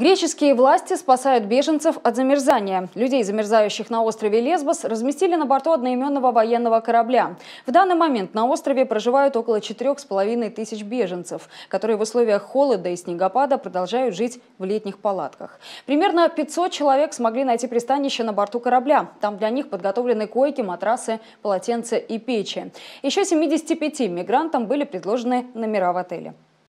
Греческие власти спасают беженцев от замерзания. Людей, замерзающих на острове Лесбос, разместили на борту одноименного военного корабля. В данный момент на острове проживают около четырех с половиной тысяч беженцев, которые в условиях холода и снегопада продолжают жить в летних палатках. Примерно 500 человек смогли найти пристанище на борту корабля. Там для них подготовлены койки, матрасы, полотенца и печи. Еще 75 мигрантам были предложены номера в отеле.